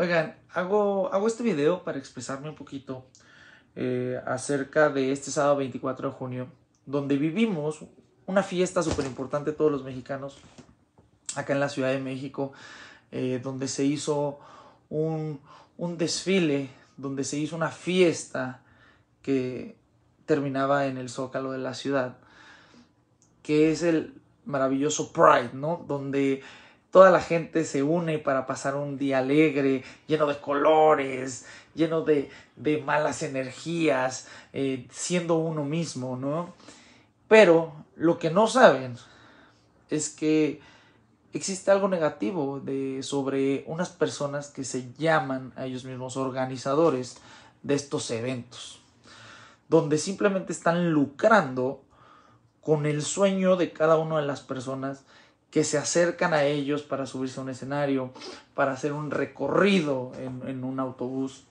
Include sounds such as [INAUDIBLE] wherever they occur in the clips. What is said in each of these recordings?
Oigan, hago, hago este video para expresarme un poquito eh, acerca de este sábado 24 de junio, donde vivimos una fiesta súper importante todos los mexicanos, acá en la Ciudad de México, eh, donde se hizo un, un desfile, donde se hizo una fiesta que terminaba en el zócalo de la ciudad, que es el maravilloso Pride, ¿no? Donde Toda la gente se une para pasar un día alegre, lleno de colores, lleno de, malas energías, eh, siendo uno mismo, ¿no? Pero lo que no saben es que existe algo negativo de, sobre unas personas que se llaman a ellos mismos organizadores de estos eventos, donde simplemente están lucrando con el sueño de cada una de las personas que se acercan a ellos para subirse a un escenario, para hacer un recorrido en, un autobús.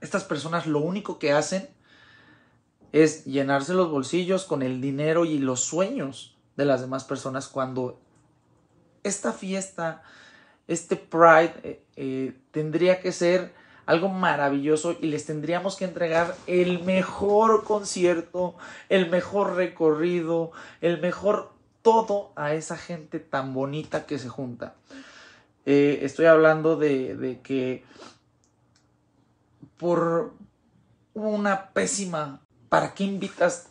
Estas personas lo único que hacen es llenarse los bolsillos con el dinero y los sueños de las demás personas cuando esta fiesta, este Pride, eh, eh, tendría que ser algo maravilloso y les tendríamos que entregar el mejor concierto, el mejor recorrido, el mejor todo a esa gente tan bonita que se junta. Eh, estoy hablando de, que por una pésima, ¿para qué invitas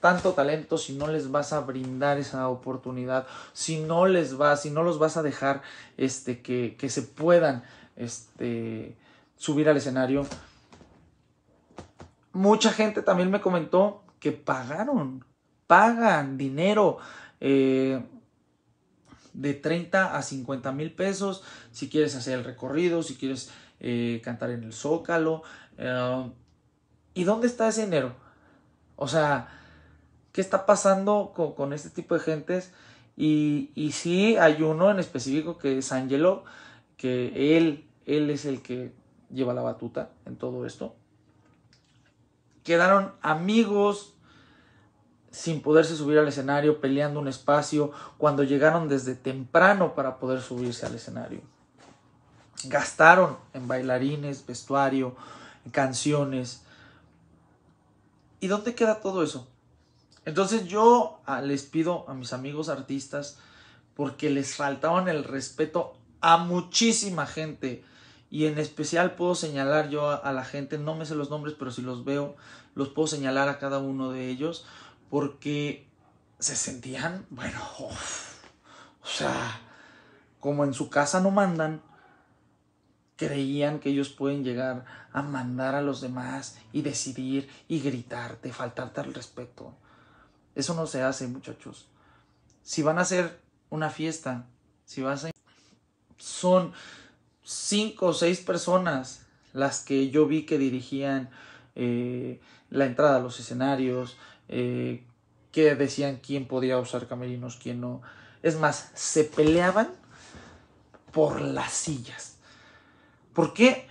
tanto talento si no les vas a brindar esa oportunidad? Si no les vas, si no los vas a dejar este, que, se puedan este, subir al escenario. Mucha gente también me comentó que pagaron, pagan dinero eh, de 30 a 50 mil pesos si quieres hacer el recorrido, si quieres eh, cantar en el zócalo. Eh, ¿Y dónde está ese dinero? O sea, ¿qué está pasando con, este tipo de gentes? Y, si hay uno en específico que es Angelo, que él, él es el que lleva la batuta en todo esto. Quedaron amigos sin poderse subir al escenario, peleando un espacio, cuando llegaron desde temprano para poder subirse al escenario. Gastaron en bailarines, vestuario, canciones. ¿Y dónde queda todo eso? Entonces yo ah, les pido a mis amigos artistas, porque les faltaban el respeto a muchísima gente. Y en especial puedo señalar yo a, la gente, no me sé los nombres, pero si los veo, los puedo señalar a cada uno de ellos porque se sentían, bueno, o sea, como en su casa no mandan, creían que ellos pueden llegar a mandar a los demás y decidir y gritarte, faltarte al respeto. Eso no se hace, muchachos. Si van a hacer una fiesta, si vas a... Son cinco o seis personas las que yo vi que dirigían eh, la entrada a los escenarios, eh, que decían quién podía usar camerinos, quién no. Es más, se peleaban por las sillas. ¿Por qué?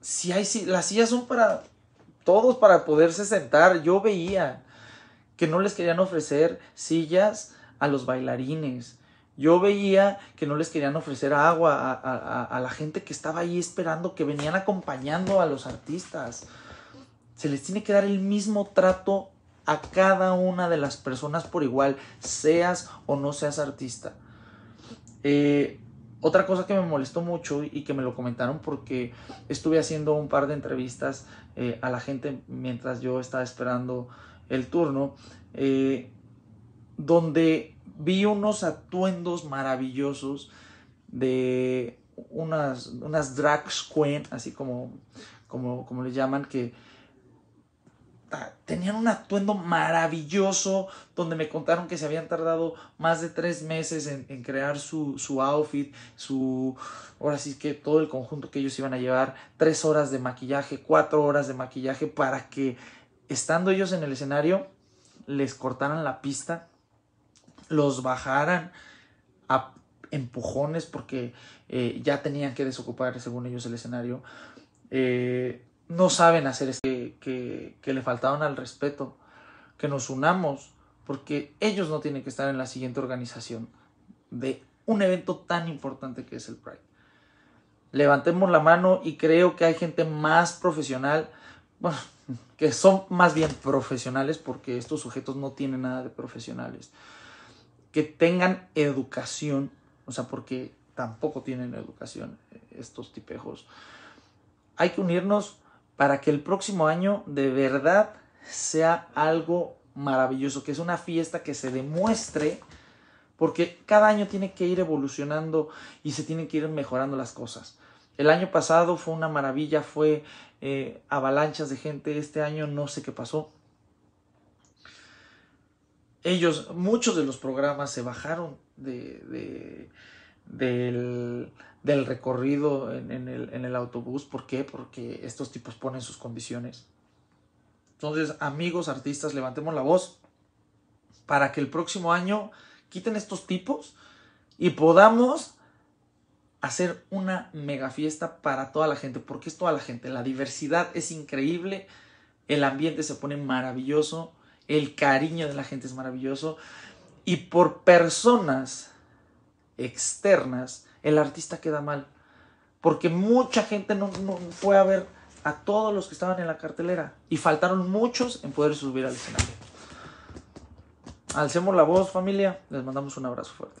Si hay, las sillas son para todos, para poderse sentar. Yo veía que no les querían ofrecer sillas a los bailarines. Yo veía que no les querían ofrecer agua a, a, la gente que estaba ahí esperando, que venían acompañando a los artistas se les tiene que dar el mismo trato a cada una de las personas por igual, seas o no seas artista. Eh, otra cosa que me molestó mucho y que me lo comentaron porque estuve haciendo un par de entrevistas eh, a la gente mientras yo estaba esperando el turno, eh, donde vi unos atuendos maravillosos de unas, unas drag queen, así como, como, como le llaman, que tenían un atuendo maravilloso donde me contaron que se habían tardado más de tres meses en, crear su, outfit, su, ahora sí que todo el conjunto que ellos iban a llevar, tres horas de maquillaje, cuatro horas de maquillaje para que estando ellos en el escenario les cortaran la pista, los bajaran a empujones porque eh, ya tenían que desocupar según ellos el escenario. Eh, no saben hacer eso. Este que, le faltaban al respeto, que nos unamos, porque ellos no tienen que estar en la siguiente organización de un evento tan importante que es el Pride. Levantemos la mano y creo que hay gente más profesional, [LAUGHS] que son más bien profesionales, porque estos sujetos no tienen nada de profesionales, que tengan educación, o sea, porque tampoco tienen educación eh, estos tipejos. Hay que unirnos para que el próximo año de verdad sea algo maravilloso, que es una fiesta que se demuestre, porque cada año tiene que ir evolucionando y se tienen que ir mejorando las cosas. El año pasado fue una maravilla, fue eh, avalanchas de gente, este año no sé qué pasó. Ellos, muchos de los programas se bajaron de del, recorrido en, el, en, el, autobús. ¿Por qué? Porque estos tipos ponen sus condiciones. Entonces, amigos artistas, levantemos la voz para que el próximo año quiten estos tipos y podamos hacer una mega fiesta para toda la gente, porque es toda la gente. La diversidad es increíble, el ambiente se pone maravilloso, el cariño de la gente es maravilloso y por personas externas, el artista queda mal. Porque mucha gente no, no fue a ver a todos los que estaban en la cartelera y faltaron muchos en poder subir al escenario. Alcemos la voz familia, les mandamos un abrazo fuerte.